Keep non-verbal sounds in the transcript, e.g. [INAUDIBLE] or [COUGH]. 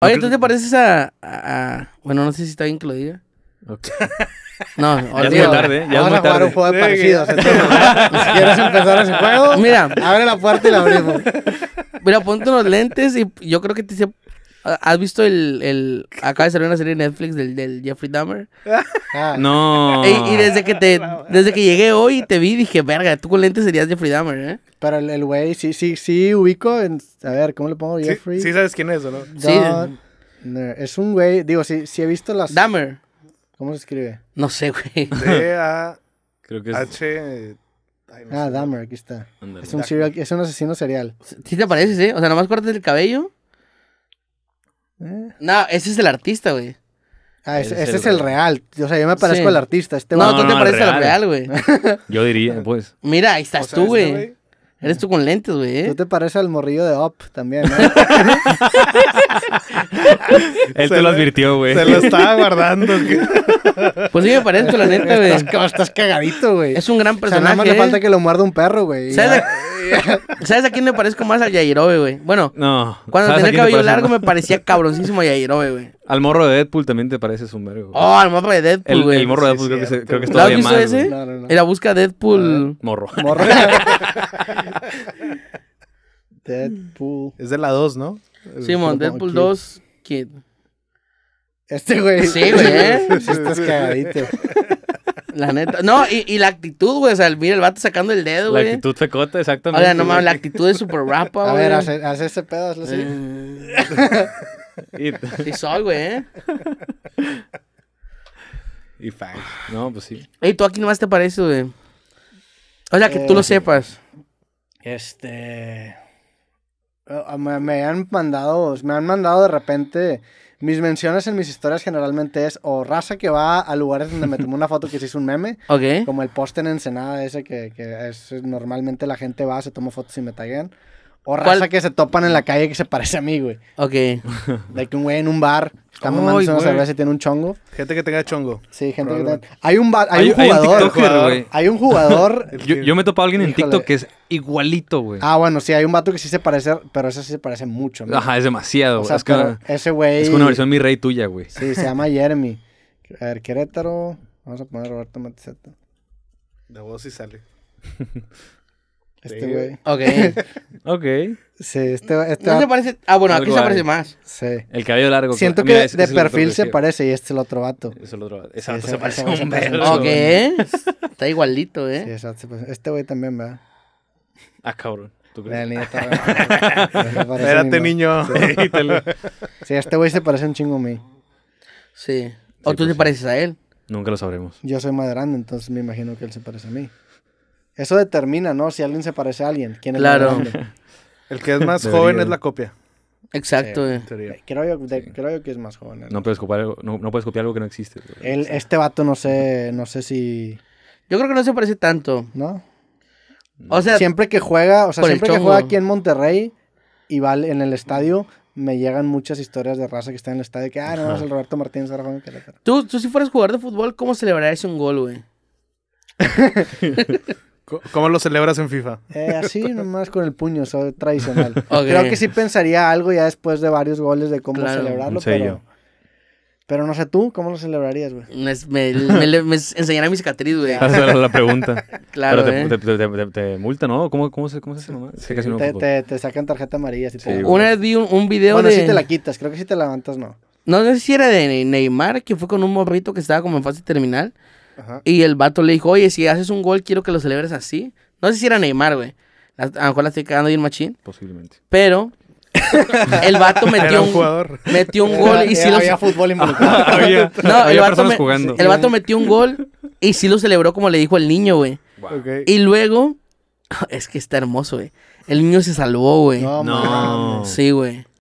Oye, ¿tú te pareces a, a, Bueno, no sé si está bien que lo diga. [LAUGHS] No, ya tarde, ya Vamos es muy a jugar tarde. un juego de parecidos. [LAUGHS] Si ¿Quieres empezar ese juego? Mira. Abre la puerta y la abrimos. Mira, ponte unos lentes y yo creo que te, ¿Has visto el, el... Acaba de salir una serie de Netflix del, del Jeffrey Dahmer? Ah. Ah. No. Y, desde que te... [LAUGHS] Desde que llegué hoy y te vi, dije, verga, tú con lentes serías Jeffrey Dahmer, ¿eh? Pero el güey, sí, sí, sí, ubico en... A ver, ¿cómo le pongo? Jeffrey. Sí, sabes quién es, ¿no? Sí. Es un güey... Digo, sí, sí he visto las... Dahmer. ¿Cómo se escribe? No sé, güey. D-A... [LAUGHS] H... ah, Dahmer, aquí está. Es un, serial, es un asesino serial. ¿Sí te parece, sí? O sea, nomás cortas el cabello eh. No, ese es el artista, güey. Ah, ese, es el real. O sea, yo me parezco al artista. Este no, tú te pareces al real, güey. [LAUGHS] yo diría, pues. Mira, ahí estás tú, güey. Eres tú con lentes, güey. ¿eh? Tú te pareces al morrillo de Op también, ¿no? [LAUGHS] Él te lo advirtió, güey. Se lo estaba guardando. [LAUGHS] pues sí me parece la neta, güey. Estás, cagadito, güey. Es un gran personaje. O nada más le falta ¿eh? que lo muerda un perro, güey. ¿Sabes, [LAUGHS] ¿Sabes a quién me parezco más al Yairobe, güey? Bueno, no. cuando tenía cabello largo me parecía cabroncísimo Yairobe, güey. Al morro de Deadpool también te pareces un vergo. Oh, al morro de Deadpool, güey. El, morro de Deadpool creo, que se, creo, que, es más. ese? No, no, Era busca Deadpool. morro. Morro. [LAUGHS] Deadpool. Es de la 2, ¿no? Simón, Deadpool 2, Kid. Este güey. Sí, güey. ¿eh? [LAUGHS] Estás cagadito. La neta. No, y, y la actitud, güey. O sea, mira el vato sacando el dedo, güey. La actitud fecota, exactamente. sea, no mames, la actitud es super rapa, güey. A ver, haz, ese pedo, hazlo así. [LAUGHS] y, y soy, güey. ¿eh? Y fang. No, pues sí. Ey, tú aquí nomás te parece güey. O sea, que tú lo eh, sepas. Este. Eh, me, me han mandado, me han mandado de repente mis menciones en mis historias generalmente es o raza que va a lugares donde me tomó una foto que se hizo un meme. [LAUGHS] Como el post en Ensenada ese que, que es, normalmente la gente va, se toma fotos y me taguean. O raza que se topan en la calle que se parece a mí, güey. Ok. De que un güey en un bar está mamando una cerveza y tiene un chongo. Gente que tenga chongo. Sí, gente que tenga. Hay un, hay, un jugador. Hay un, jugador. Hay un jugador. yo, me he topado a alguien en TikTok que es igualito, güey. Ah, bueno, sí, hay un vato que sí se parece, pero ese sí se parece mucho, güey. Ajá, es demasiado, güey. O sea, es que ese güey. Es una versión mi rey tuya, güey. Sí, se llama Jeremy. A ver, Querétaro. Vamos a poner Roberto Matizeta. De voz sí sale. [LAUGHS] Este güey. Ok. [LAUGHS] ok. Sí, este, este se parece? Ah, bueno, aquí se parece más. Sí. El cabello largo. Siento que de perfil se parece y este es el otro vato. Es el otro vato. Exacto, se, parece a un perro. [LAUGHS] Ok. Está igualito, ¿eh? Sí, exacto. Este güey también, ¿verdad? Ah, cabrón. ¿Tú crees? [LAUGHS] Niño Espérate, niño. Sí, este güey se parece un chingo a mí. Sí. ¿O tú pues te pareces a él? Nunca lo sabremos. Yo soy más grande, entonces me imagino que él se parece a mí. Eso determina, ¿no? Si alguien se parece a alguien. ¿quién es claro. [LAUGHS] El que es más joven es la copia. Exacto. Eh, creo, yo, que es más joven. ¿eh? ¿no? puedes copiar algo, no, que no existe. este vato no sé, no sé si... Yo creo que no se parece tanto. ¿No? O sea... Siempre que juega, o sea, siempre que juega aquí en Monterrey y va en el estadio, me llegan muchas historias de raza que está en el estadio que, ah, no, es el Roberto Martínez ¿Tú, tú si fueras jugador de fútbol, ¿cómo celebrarías un gol, güey? [LAUGHS] ¿Cómo lo celebras en FIFA? Eh, así nomás con el puño, eso tradicional. [LAUGHS] Creo que sí pensaría algo ya después de varios goles de cómo celebrarlo, pero... Pero no sé tú, ¿cómo lo celebrarías, güey? Me, me, me, enseñará mi cicatriz, güey. Haz la pregunta. [LAUGHS] claro, Pero te, multan, eh. multa, ¿no? ¿Cómo, se, cómo hace nomás? te, sacan tarjeta amarilla. Una vez vi un, video de... Bueno, sí te la quitas, creo que si te levantas, no. No, no sé si era de Neymar, que fue con un morrito que estaba como en fase terminal. Y el vato le dijo, oye, si haces un gol, quiero que lo celebres así. No sé si era Neymar, güey. A lo mejor la estoy cagando bien machín. Posiblemente. Pero [LAUGHS] el vato metió un, metió un gol y sí lo había fútbol [LAUGHS] involucrado. [LAUGHS] no, el, vato el vato metió un gol y sí lo celebró como le dijo el niño, güey. Y luego es que está hermoso, güey. El niño se salvó, güey. No, no. Sí, güey.